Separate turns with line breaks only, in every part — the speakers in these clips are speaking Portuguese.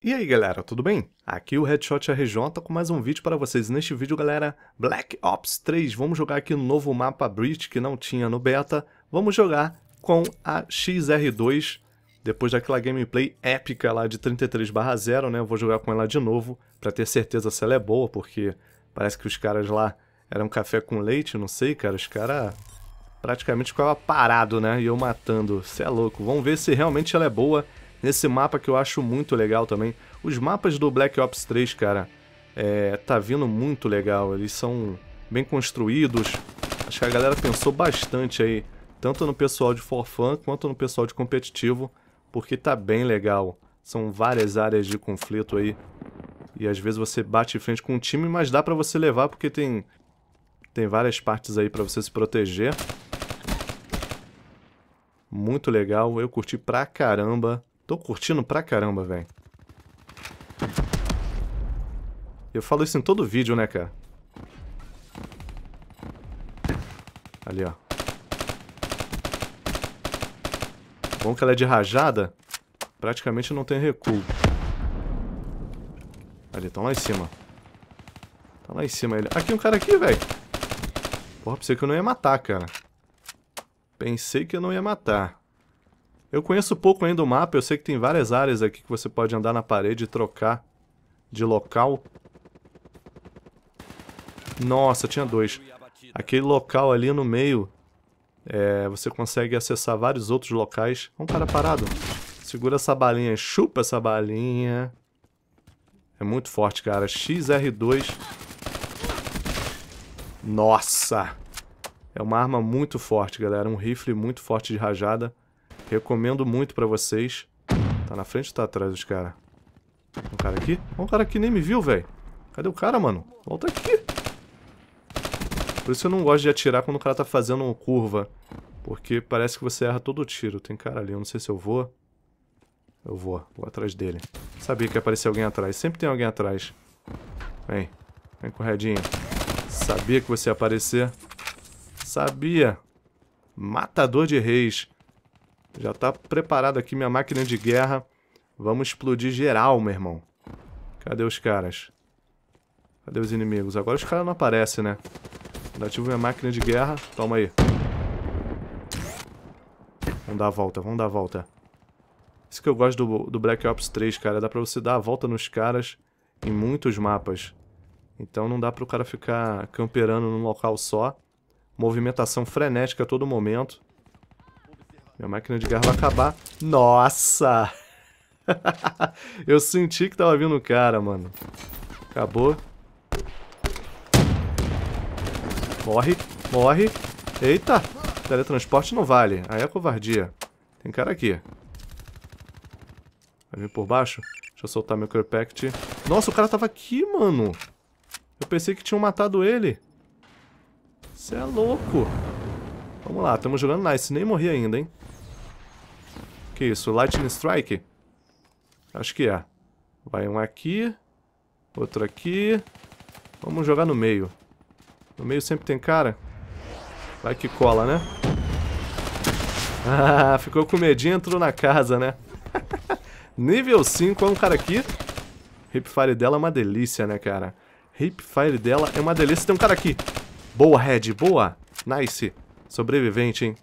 E aí galera, tudo bem? Aqui o Headshot RJ com mais um vídeo para vocês. Neste vídeo galera, Black Ops 3, vamos jogar aqui no um novo mapa Breach que não tinha no beta. Vamos jogar com a XR2, depois daquela gameplay épica lá de 33 0, né? Eu vou jogar com ela de novo para ter certeza se ela é boa, porque parece que os caras lá eram café com leite, não sei cara, os caras praticamente ficavam parados, né? E eu matando, cê é louco. Vamos ver se realmente ela é boa nesse mapa que eu acho muito legal também. Os mapas do Black Ops 3, cara, é, tá vindo muito legal. Eles são bem construídos. Acho que a galera pensou bastante aí, tanto no pessoal de forfan quanto no pessoal de competitivo, porque tá bem legal. São várias áreas de conflito aí. E às vezes você bate em frente com um time, mas dá pra você levar porque tem, tem várias partes aí pra você se proteger. Muito legal, eu curti pra caramba. Tô curtindo pra caramba, velho. Eu falo isso em todo vídeo, né, cara? Ali, ó. Bom que ela é de rajada. Praticamente não tem recuo. Ali, tão tá lá em cima. Tá lá em cima ele. Aqui, um cara aqui, velho. Porra, pensei que eu não ia matar, cara. Pensei que eu não ia matar. Eu conheço pouco ainda o mapa, eu sei que tem várias áreas aqui que você pode andar na parede e trocar de local. Nossa, tinha dois. Aquele local ali no meio, é, você consegue acessar vários outros locais. É um cara parado. Segura essa balinha, chupa essa balinha. É muito forte, cara. XR2. Nossa! É uma arma muito forte, galera. Um rifle muito forte de rajada. Recomendo muito pra vocês. Tá na frente ou tá atrás dos caras? Um cara aqui? Um cara aqui nem me viu, velho. Cadê o cara, mano? Volta aqui. Por isso eu não gosto de atirar quando o cara tá fazendo curva. Porque parece que você erra todo o tiro. Tem cara ali, eu não sei se eu vou. Eu vou, vou atrás dele. Sabia que ia aparecer alguém atrás. Sempre tem alguém atrás. Vem, vem corredinho. Sabia que você ia aparecer. Sabia. Matador de reis. Já tá preparado aqui minha máquina de guerra. Vamos explodir geral, meu irmão. Cadê os caras? Cadê os inimigos? Agora os caras não aparecem, né? Ainda ativo minha máquina de guerra. Toma aí. Vamos dar a volta, vamos dar a volta. Isso que eu gosto do, do Black Ops 3, cara. Dá pra você dar a volta nos caras em muitos mapas. Então não dá para o cara ficar camperando num local só. Movimentação frenética a todo momento. Minha máquina de guerra vai acabar. Nossa! Eu senti que tava vindo o cara, mano. Acabou. Morre, morre. Eita! Teletransporte não vale. Aí é covardia. Tem cara aqui. Vai vir por baixo? Deixa eu soltar meu Pact. Nossa, o cara tava aqui, mano. Eu pensei que tinham matado ele. Você é louco. Vamos lá, estamos jogando nice. Nem morri ainda, hein que isso? Lightning Strike? Acho que é. Vai um aqui, outro aqui. Vamos jogar no meio. No meio sempre tem cara. Vai que cola, né? Ah, ficou com medinho e entrou na casa, né? Nível 5, olha é um cara aqui. Hipfire dela é uma delícia, né, cara? Hipfire dela é uma delícia. Tem um cara aqui. Boa, Red, boa. Nice. Sobrevivente, hein?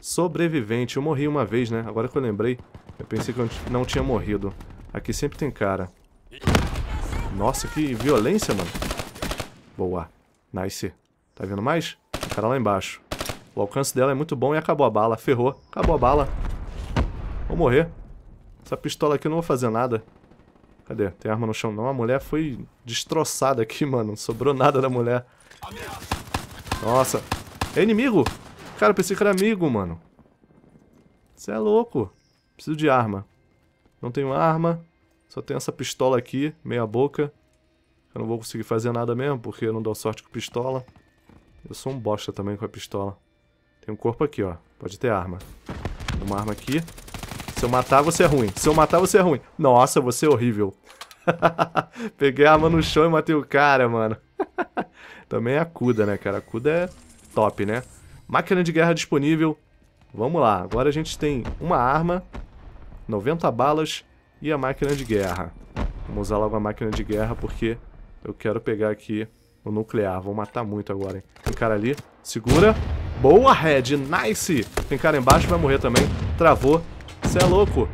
Sobrevivente. Eu morri uma vez, né? Agora que eu lembrei, eu pensei que eu não tinha morrido. Aqui sempre tem cara. Nossa, que violência, mano. Boa. Nice. Tá vendo mais? O cara lá embaixo. O alcance dela é muito bom e acabou a bala. Ferrou. Acabou a bala. Vou morrer. Essa pistola aqui eu não vou fazer nada. Cadê? Tem arma no chão não. A mulher foi destroçada aqui, mano. Não sobrou nada da mulher. Nossa. É inimigo! Cara, eu pensei que era amigo, mano. Você é louco. Preciso de arma. Não tenho arma. Só tenho essa pistola aqui, meia boca. Eu não vou conseguir fazer nada mesmo, porque eu não dou sorte com pistola. Eu sou um bosta também com a pistola. Tem um corpo aqui, ó. Pode ter arma. Uma arma aqui. Se eu matar, você é ruim. Se eu matar, você é ruim. Nossa, você é horrível. Peguei a arma no chão e matei o cara, mano. também é a Cuda, né, cara? A Cuda é top, né? Máquina de guerra disponível. Vamos lá, agora a gente tem uma arma, 90 balas e a máquina de guerra. Vamos usar logo a máquina de guerra porque eu quero pegar aqui o nuclear. Vou matar muito agora, hein? Tem cara ali, segura. Boa, Red, nice! Tem cara embaixo, vai morrer também. Travou. Você é louco.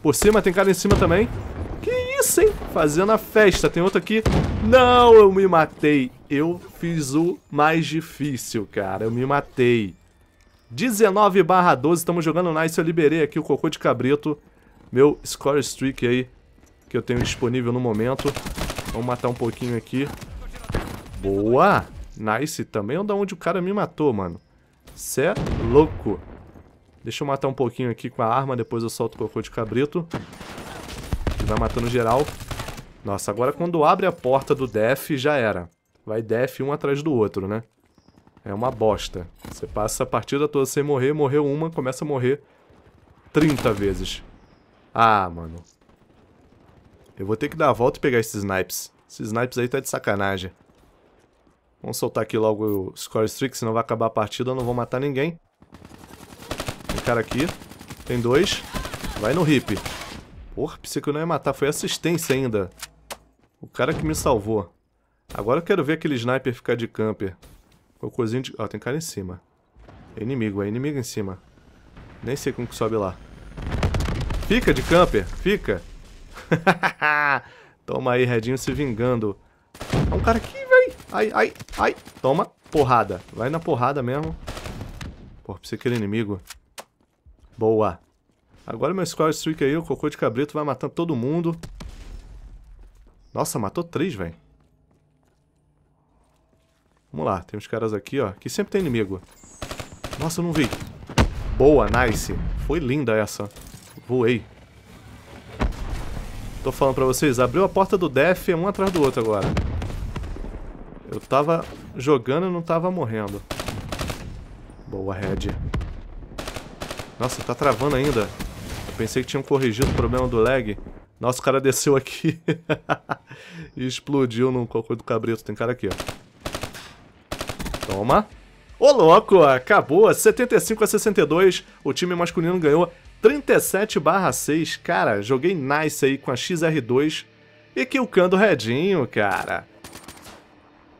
Por cima, tem cara em cima também isso, hein? Fazendo a festa. Tem outro aqui. Não, eu me matei. Eu fiz o mais difícil, cara. Eu me matei. 19 barra 12. Estamos jogando nice. Eu liberei aqui o cocô de cabrito. Meu score streak aí. Que eu tenho disponível no momento. Vamos matar um pouquinho aqui. Boa. Nice também. É onde o cara me matou, mano. Cê é louco. Deixa eu matar um pouquinho aqui com a arma, depois eu solto o cocô de cabrito vai matando geral. Nossa, agora quando abre a porta do Def, já era. Vai Def um atrás do outro, né? É uma bosta. Você passa a partida toda sem morrer, morreu uma, começa a morrer 30 vezes. Ah, mano. Eu vou ter que dar a volta e pegar esses snipes. Esses snipes aí tá de sacanagem. Vamos soltar aqui logo o Score Streak, senão vai acabar a partida, eu não vou matar ninguém. Tem cara aqui. Tem dois. Vai no hip. Porra, pensei que eu não ia matar. Foi assistência ainda. O cara que me salvou. Agora eu quero ver aquele sniper ficar de camper. Cocôzinho de... Ó, tem cara em cima. É inimigo, é inimigo em cima. Nem sei como que sobe lá. Fica de camper, fica. Toma aí, Redinho se vingando. É um cara aqui, velho. Ai, ai, ai. Toma. Porrada. Vai na porrada mesmo. Porra, precisa era inimigo. Boa. Agora meu Squall Streak aí, o cocô de cabrito vai matando todo mundo. Nossa, matou três, velho. Vamos lá, tem uns caras aqui, ó, que sempre tem inimigo. Nossa, eu não vi. Boa, nice. Foi linda essa. Voei. Tô falando pra vocês, abriu a porta do Def, um atrás do outro agora. Eu tava jogando e não tava morrendo. Boa, Red. Nossa, tá travando ainda pensei que tinham corrigido o problema do lag. Nossa, o cara desceu aqui e explodiu num cocô do cabrito. Tem cara aqui, ó. Toma. Ô, louco! Acabou! 75 a 62. O time masculino ganhou 37 barra 6. Cara, joguei nice aí com a XR2 e killcando o Redinho, cara.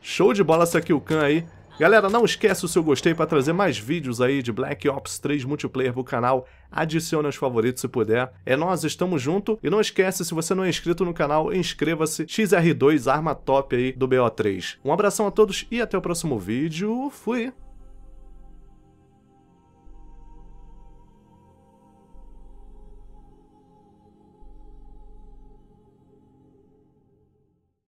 Show de bola essa killcan aí. Galera, não esquece o seu gostei para trazer mais vídeos aí de Black Ops 3 multiplayer pro canal. Adicione aos favoritos se puder. É nós, estamos junto. E não esquece, se você não é inscrito no canal, inscreva-se. XR2, arma top aí do BO3. Um abração a todos e até o próximo vídeo. Fui!